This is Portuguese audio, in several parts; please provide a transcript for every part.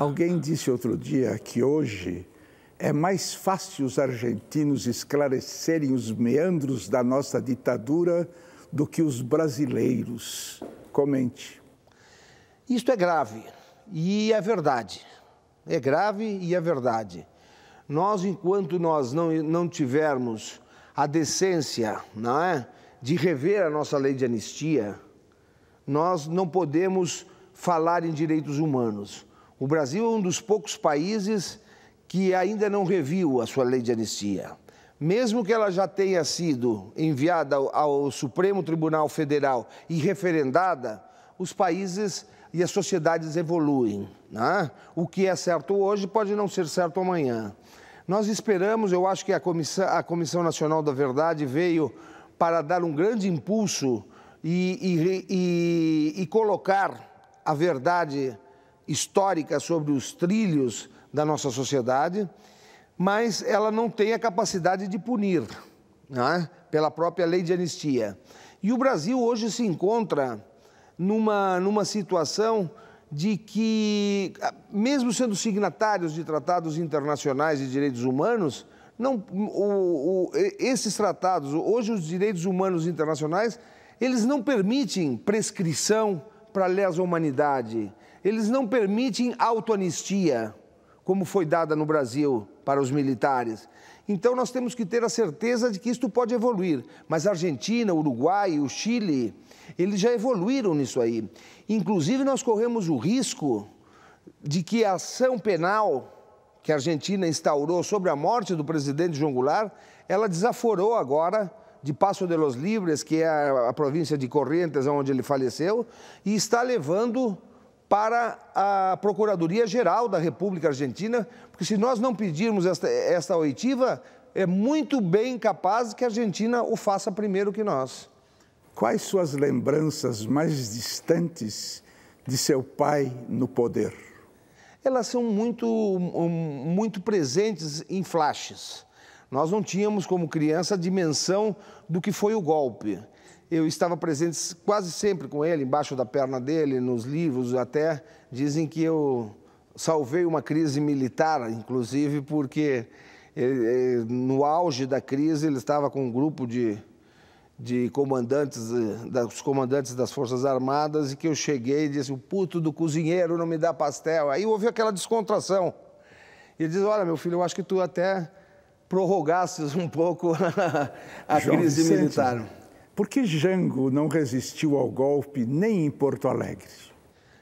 Alguém disse outro dia que hoje é mais fácil os argentinos esclarecerem os meandros da nossa ditadura do que os brasileiros. Comente. Isto é grave e é verdade. É grave e é verdade. Nós, enquanto nós não, não tivermos a decência não é, de rever a nossa lei de anistia, nós não podemos falar em direitos humanos. O Brasil é um dos poucos países que ainda não reviu a sua lei de anistia. Mesmo que ela já tenha sido enviada ao Supremo Tribunal Federal e referendada, os países e as sociedades evoluem. Né? O que é certo hoje pode não ser certo amanhã. Nós esperamos, eu acho que a Comissão, a Comissão Nacional da Verdade veio para dar um grande impulso e, e, e, e colocar a verdade histórica sobre os trilhos da nossa sociedade, mas ela não tem a capacidade de punir, né? pela própria lei de anistia. E o Brasil hoje se encontra numa, numa situação de que, ah, mesmo sendo signatários de tratados internacionais de direitos humanos, não, o, o, esses tratados, hoje os direitos humanos internacionais, eles não permitem prescrição para a lesa humanidade. Eles não permitem autoanistia, como foi dada no Brasil para os militares. Então nós temos que ter a certeza de que isto pode evoluir. Mas a Argentina, o Uruguai, o Chile, eles já evoluíram nisso aí. Inclusive nós corremos o risco de que a ação penal que a Argentina instaurou sobre a morte do presidente João Goulart, ela desaforou agora de Passo de los Libres, que é a, província de Corrientes, onde ele faleceu, e está levando para a Procuradoria-Geral da República Argentina, porque se nós não pedirmos esta, esta oitiva, é muito bem capaz que a Argentina o faça primeiro que nós. Quais suas lembranças mais distantes de seu pai no poder? Elas são muito, muito presentes em flashes. Nós não tínhamos, como criança, a dimensão do que foi o golpe eu estava presente quase sempre com ele, embaixo da perna dele, nos livros até. Dizem que eu salvei uma crise militar, inclusive, porque ele, eh, eh, no auge da crise ele estava com um grupo de, de comandantes, eh, dos comandantes das Forças Armadas, e que eu cheguei e disse: o puto do cozinheiro não me dá pastel. Aí houve aquela descontração. E ele diz: olha, meu filho, eu acho que tu até prorrogasses um pouco a, a crise militar. Né? Por que Jango não resistiu ao golpe nem em Porto Alegre?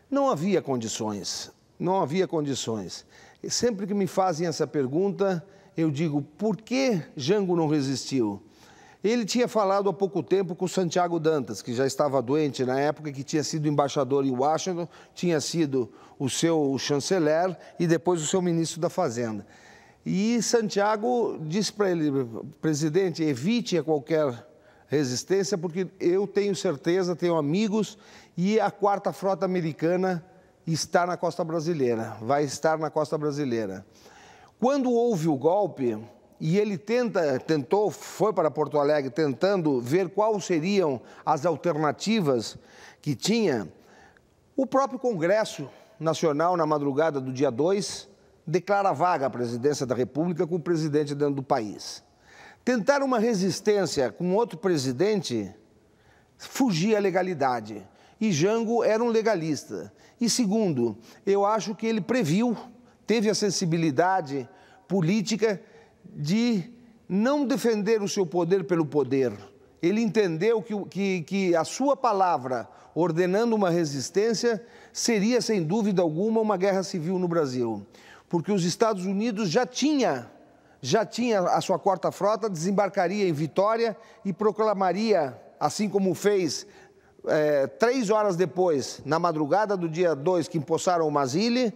Não havia condições. Não havia condições. Sempre que me fazem essa pergunta, eu digo: por que Jango não resistiu? Ele tinha falado há pouco tempo com Santiago Dantas, que já estava doente na época, que tinha sido embaixador em Washington, tinha sido o seu chanceler e depois o seu ministro da Fazenda. E Santiago disse para ele: presidente, evite a qualquer resistência, porque eu tenho certeza, tenho amigos, e a quarta frota americana está na costa brasileira, vai estar na costa brasileira. Quando houve o golpe, e ele tenta, tentou, foi para Porto Alegre tentando ver quais seriam as alternativas que tinha, o próprio Congresso Nacional, na madrugada do dia 2, declara vaga a presidência da República com o presidente dentro do país. Tentar uma resistência com outro presidente fugia à legalidade. E Jango era um legalista. E segundo, eu acho que ele previu, teve a sensibilidade política de não defender o seu poder pelo poder. Ele entendeu que, que, que a sua palavra, ordenando uma resistência, seria, sem dúvida alguma, uma guerra civil no Brasil. Porque os Estados Unidos já tinha já tinha a sua quarta frota, desembarcaria em Vitória e proclamaria, assim como fez é, três horas depois, na madrugada do dia 2, que empossaram o Masile,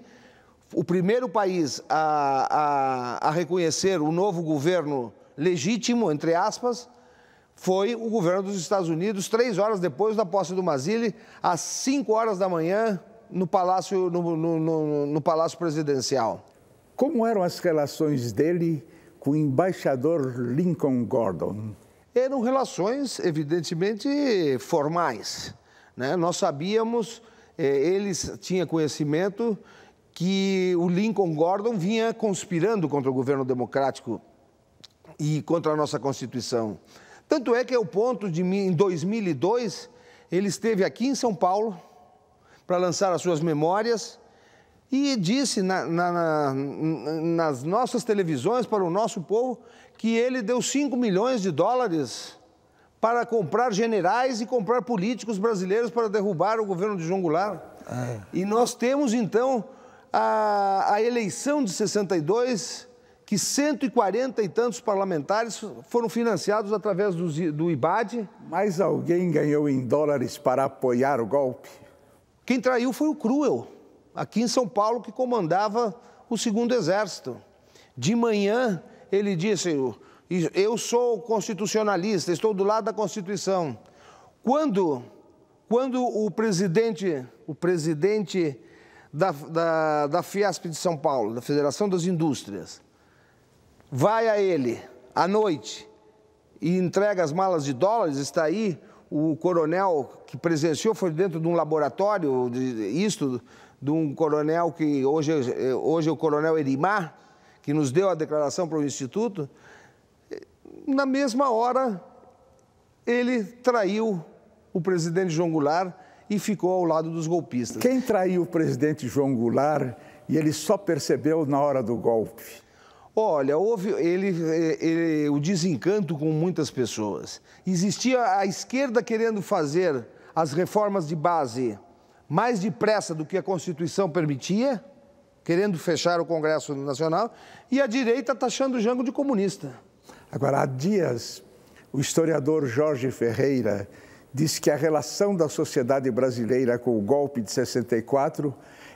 o primeiro país a, a, a reconhecer o novo governo legítimo, entre aspas, foi o governo dos Estados Unidos, três horas depois da posse do Masile, às cinco horas da manhã, no Palácio, no, no, no, no Palácio Presidencial. Como eram as relações dele com o embaixador Lincoln Gordon? Eram relações, evidentemente, formais. Né? Nós sabíamos, eh, eles tinham conhecimento que o Lincoln Gordon vinha conspirando contra o governo democrático e contra a nossa Constituição. Tanto é que é o ponto de, em 2002, ele esteve aqui em São Paulo para lançar as suas memórias e disse na, na, na, nas nossas televisões para o nosso povo que ele deu 5 milhões de dólares para comprar generais e comprar políticos brasileiros para derrubar o governo de João Goulart. É. E nós temos, então, a, a eleição de 62, que 140 e tantos parlamentares foram financiados através do, do IBAD. Mas alguém ganhou em dólares para apoiar o golpe? Quem traiu foi o Cruel aqui em São Paulo, que comandava o segundo exército. De manhã, ele disse: Eu sou constitucionalista, estou do lado da Constituição. Quando, quando o presidente, o presidente da, da, da Fiesp de São Paulo, da Federação das Indústrias, vai a ele à noite e entrega as malas de dólares, está aí o coronel que presenciou, foi dentro de um laboratório, de, isto, de um coronel que hoje, hoje é o coronel Erimar, que nos deu a declaração para o Instituto, na mesma hora ele traiu o presidente João Goulart e ficou ao lado dos golpistas. Quem traiu o presidente João Goulart e ele só percebeu na hora do golpe? Olha, houve ele, ele, o desencanto com muitas pessoas. Existia a esquerda querendo fazer as reformas de base mais depressa do que a Constituição permitia, querendo fechar o Congresso Nacional, e a direita taxando o Jango de comunista. Agora, há dias, o historiador Jorge Ferreira disse que a relação da sociedade brasileira com o golpe de 64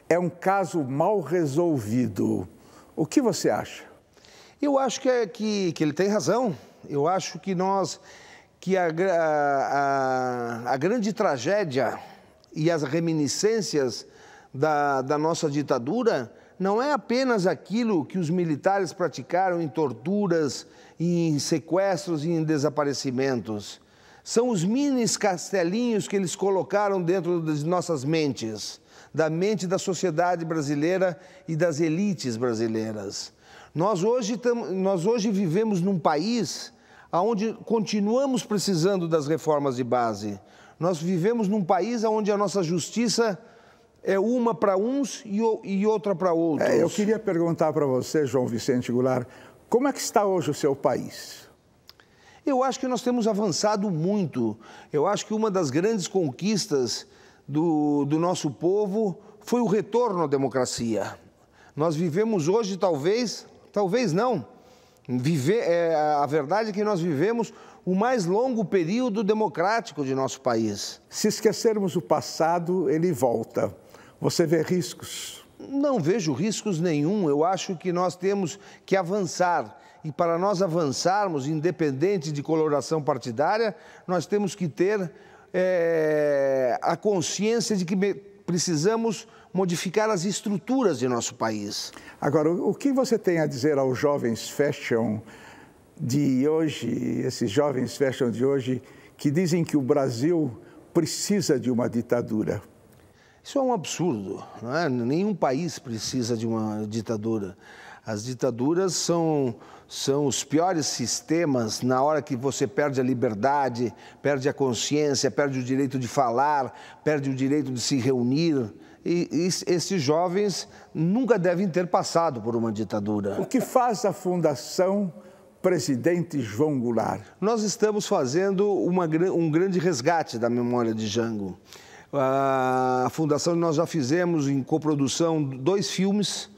é um caso mal resolvido. O que você acha? Eu acho que, é, que, que ele tem razão. Eu acho que nós, que a, a, a grande tragédia e as reminiscências da, da nossa ditadura não é apenas aquilo que os militares praticaram em torturas, em sequestros e em desaparecimentos. São os minis castelinhos que eles colocaram dentro das nossas mentes, da mente da sociedade brasileira e das elites brasileiras. Nós hoje, tam, nós hoje vivemos num país onde continuamos precisando das reformas de base. Nós vivemos num país onde a nossa justiça é uma para uns e, outra para outros. É, eu queria perguntar para você, João Vicente Goulart, como é que está hoje o seu país? Eu acho que nós temos avançado muito. Eu acho que uma das grandes conquistas do, do nosso povo foi o retorno à democracia. Nós vivemos hoje, talvez, talvez não, é, a verdade é que nós vivemos o mais longo período democrático de nosso país. Se esquecermos o passado, ele volta. Você vê riscos? Não vejo riscos nenhum. Eu acho que nós temos que avançar. E para nós avançarmos, independente de coloração partidária, nós temos que ter é, a consciência de que precisamos modificar as estruturas de nosso país. Agora, o que você tem a dizer aos jovens fashion? de hoje, esses jovens fashion de hoje, que dizem que o Brasil precisa de uma ditadura. Isso é um absurdo, não é? Nenhum país precisa de uma ditadura. As ditaduras são, são os piores sistemas na hora que você perde a liberdade, perde a consciência, perde o direito de falar, perde o direito de se reunir. E, e esses jovens nunca devem ter passado por uma ditadura. O que faz a Fundação presidente João Goulart. Nós estamos fazendo uma, um grande resgate da memória de Jango. A fundação nós já fizemos em coprodução dois filmes,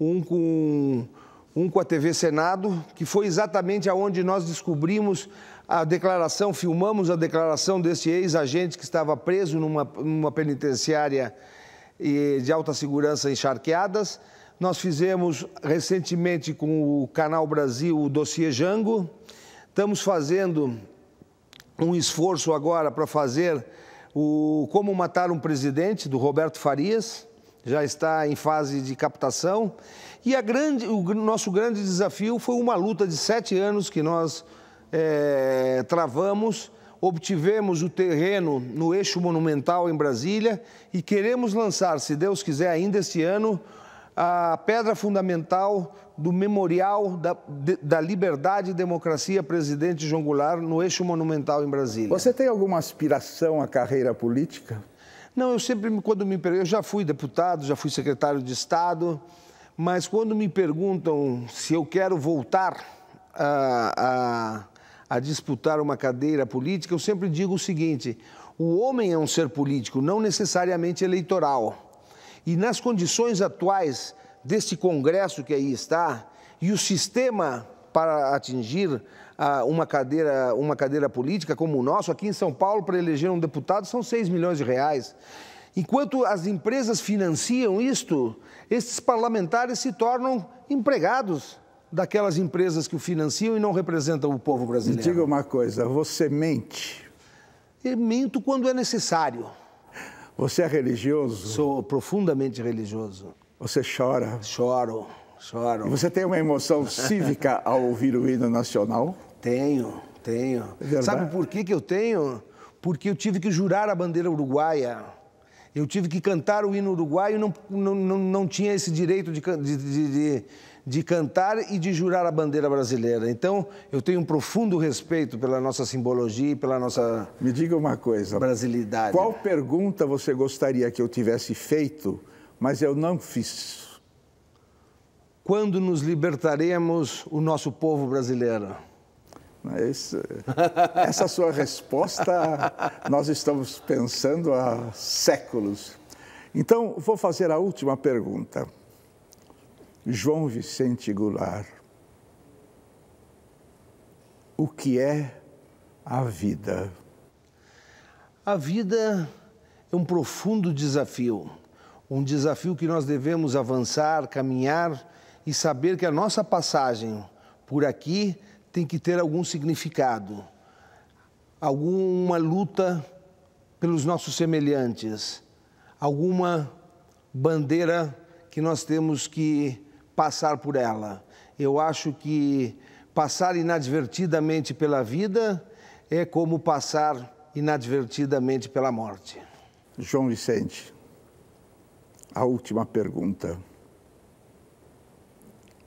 um com um com a TV Senado, que foi exatamente aonde nós descobrimos a declaração, filmamos a declaração desse ex-agente que estava preso numa, numa penitenciária eh, de alta segurança encharqueadas. Nós fizemos recentemente com o Canal Brasil o dossiê Jango. Estamos fazendo um esforço agora para fazer o Como Matar um Presidente, do Roberto Farias, já está em fase de captação. E a grande, o nosso grande desafio foi uma luta de sete anos que nós é, travamos, obtivemos o terreno no Eixo Monumental em Brasília e queremos lançar, se Deus quiser, ainda este ano, a pedra fundamental do Memorial da, de, da Liberdade e Democracia Presidente João Goulart no Eixo Monumental em Brasília. Você tem alguma aspiração à carreira política? Não, eu sempre, quando me eu já fui deputado, já fui secretário de Estado, mas quando me perguntam se eu quero voltar a, a, a disputar uma cadeira política, eu sempre digo o seguinte: o homem é um ser político, não necessariamente eleitoral. E nas condições atuais deste Congresso que aí está, e o sistema para atingir ah, uma, cadeira, uma cadeira política como o nosso, aqui em São Paulo, para eleger um deputado, são 6 milhões de reais. Enquanto as empresas financiam isto, esses parlamentares se tornam empregados daquelas empresas que o financiam e não representam o povo brasileiro. Me diga uma coisa, você mente? Eu minto quando é necessário. Você é religioso? Sou profundamente religioso. Você chora? Choro, choro. E você tem uma emoção cívica ao ouvir o hino nacional? Tenho, tenho. É Sabe por que, que eu tenho? Porque eu tive que jurar a bandeira uruguaia. Eu tive que cantar o hino uruguaio e não, não, não, não tinha esse direito de, de, de de cantar e de jurar a bandeira brasileira. Então, eu tenho um profundo respeito pela nossa simbologia e pela nossa. Me diga uma coisa. Brasilidade. Qual pergunta você gostaria que eu tivesse feito, mas eu não fiz? Quando nos libertaremos o nosso povo brasileiro? essa sua resposta, nós estamos pensando há séculos. Então, vou fazer a última pergunta. João Vicente Goulart. O que é a vida? A vida é um profundo desafio, um desafio que nós devemos avançar, caminhar e saber que a nossa passagem por aqui tem que ter algum significado, alguma luta pelos nossos semelhantes, alguma bandeira que nós temos que passar por ela. Eu acho que passar inadvertidamente pela vida é como passar inadvertidamente pela morte. João Vicente, a última pergunta.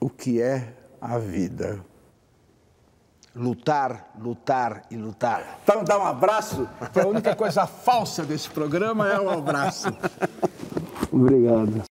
O que é a vida? lutar, lutar e lutar. Então dá um abraço. a única coisa falsa desse programa é o um abraço. Obrigado.